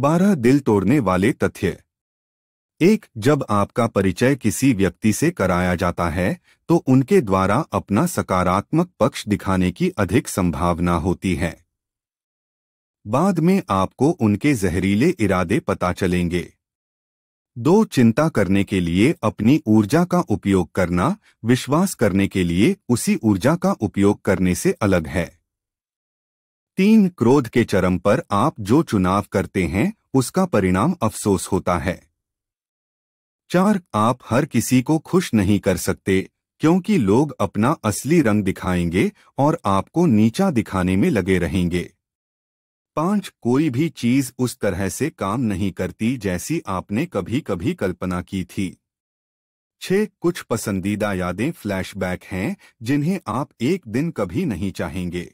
बारह दिल तोड़ने वाले तथ्य एक जब आपका परिचय किसी व्यक्ति से कराया जाता है तो उनके द्वारा अपना सकारात्मक पक्ष दिखाने की अधिक संभावना होती है बाद में आपको उनके जहरीले इरादे पता चलेंगे दो चिंता करने के लिए अपनी ऊर्जा का उपयोग करना विश्वास करने के लिए उसी ऊर्जा का उपयोग करने से अलग है तीन क्रोध के चरम पर आप जो चुनाव करते हैं उसका परिणाम अफसोस होता है चार आप हर किसी को खुश नहीं कर सकते क्योंकि लोग अपना असली रंग दिखाएंगे और आपको नीचा दिखाने में लगे रहेंगे पांच कोई भी चीज उस तरह से काम नहीं करती जैसी आपने कभी कभी कल्पना की थी छह कुछ पसंदीदा यादें फ्लैशबैक हैं जिन्हें आप एक दिन कभी नहीं चाहेंगे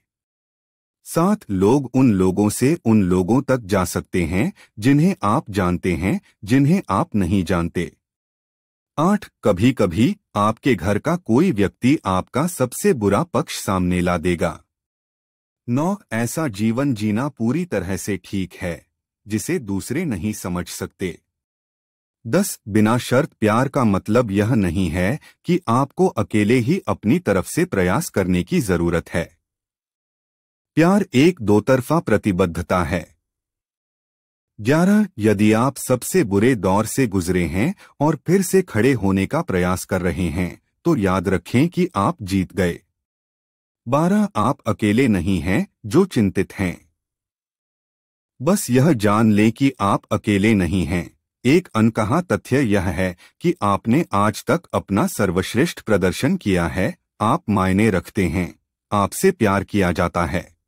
सात लोग उन लोगों से उन लोगों तक जा सकते हैं जिन्हें आप जानते हैं जिन्हें आप नहीं जानते आठ कभी कभी आपके घर का कोई व्यक्ति आपका सबसे बुरा पक्ष सामने ला देगा नौ ऐसा जीवन जीना पूरी तरह से ठीक है जिसे दूसरे नहीं समझ सकते दस बिना शर्त प्यार का मतलब यह नहीं है कि आपको अकेले ही अपनी तरफ से प्रयास करने की जरूरत है प्यार एक दो तरफा प्रतिबद्धता है ग्यारह यदि आप सबसे बुरे दौर से गुजरे हैं और फिर से खड़े होने का प्रयास कर रहे हैं तो याद रखें कि आप जीत गए बारह आप अकेले नहीं हैं जो चिंतित हैं बस यह जान लें कि आप अकेले नहीं हैं एक अनकहा तथ्य यह है कि आपने आज तक अपना सर्वश्रेष्ठ प्रदर्शन किया है आप मायने रखते हैं आपसे प्यार किया जाता है